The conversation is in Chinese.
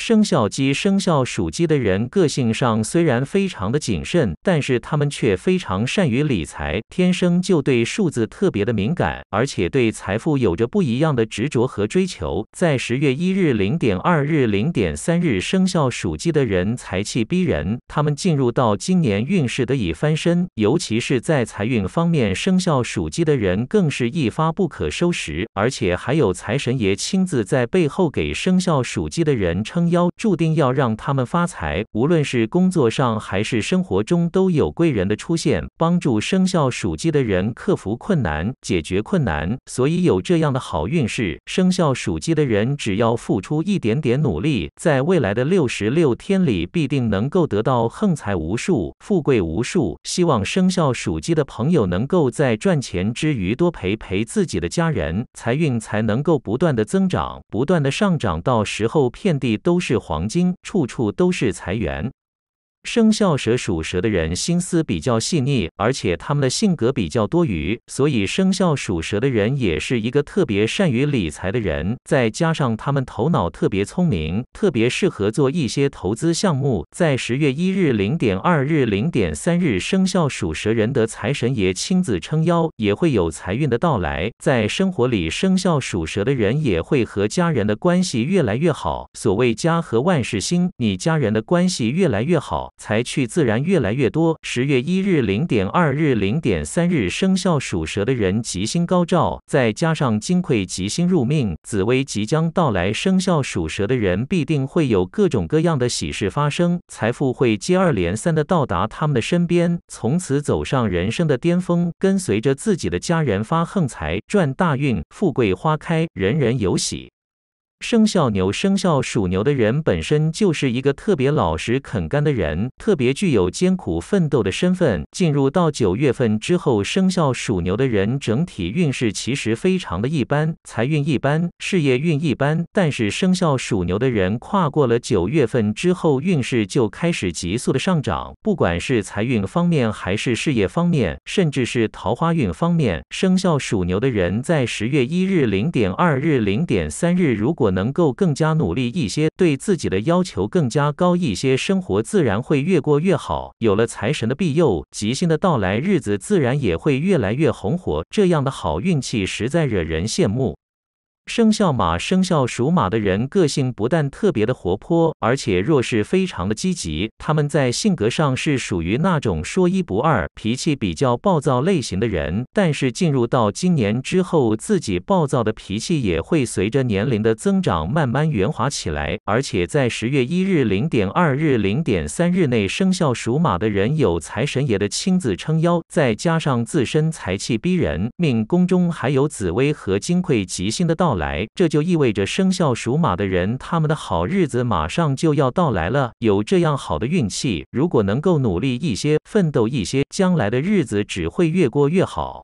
生肖鸡、生肖属鸡的人，个性上虽然非常的谨慎，但是他们却非常善于理财，天生就对数字特别的敏感，而且对财富有着不一样的执着和追求。在十月一日、零点二日、零点三日，生肖属鸡的人财气逼人，他们进入到今年运势得以翻身，尤其是在财运方面，生肖属鸡的人更是一发不可收拾，而且还有财神爷亲自在背后给生肖属鸡的人撑。妖，注定要让他们发财，无论是工作上还是生活中，都有贵人的出现，帮助生肖属鸡的人克服困难，解决困难。所以有这样的好运势，生肖属鸡的人只要付出一点点努力，在未来的六十六天里，必定能够得到横财无数，富贵无数。希望生肖属鸡的朋友能够在赚钱之余多陪陪自己的家人，财运才能够不断的增长，不断的上涨。到时候遍地都。是黄金，处处都是财源。生肖蛇属蛇的人心思比较细腻，而且他们的性格比较多余，所以生肖属蛇的人也是一个特别善于理财的人。再加上他们头脑特别聪明，特别适合做一些投资项目。在十月一日、零点二日、零点三日，生肖属蛇人的财神爷亲自撑腰，也会有财运的到来。在生活里，生肖属蛇的人也会和家人的关系越来越好。所谓家和万事兴，你家人的关系越来越好。财去自然越来越多。十月一日、零点二日、零点三日，生肖属蛇的人吉星高照，再加上金匮吉星入命，紫薇即将到来。生肖属蛇的人必定会有各种各样的喜事发生，财富会接二连三的到达他们的身边，从此走上人生的巅峰，跟随着自己的家人发横财、赚大运、富贵花开，人人有喜。生肖牛，生肖属牛的人本身就是一个特别老实肯干的人，特别具有艰苦奋斗的身份。进入到九月份之后，生肖属牛的人整体运势其实非常的一般，财运一般，事业运一般。但是生肖属牛的人跨过了九月份之后，运势就开始急速的上涨，不管是财运方面，还是事业方面，甚至是桃花运方面，生肖属牛的人在十月一日、零点二日、零点三日，如果能够更加努力一些，对自己的要求更加高一些，生活自然会越过越好。有了财神的庇佑，吉星的到来，日子自然也会越来越红火。这样的好运气实在惹人羡慕。生肖马，生肖属马的人个性不但特别的活泼，而且若是非常的积极。他们在性格上是属于那种说一不二、脾气比较暴躁类型的人。但是进入到今年之后，自己暴躁的脾气也会随着年龄的增长慢慢圆滑起来。而且在十月一日、零点二日、零点三日内，生肖属马的人有财神爷的亲自撑腰，再加上自身财气逼人，命宫中还有紫薇和金匮吉星的道。到来，这就意味着生肖属马的人，他们的好日子马上就要到来了。有这样好的运气，如果能够努力一些、奋斗一些，将来的日子只会越过越好。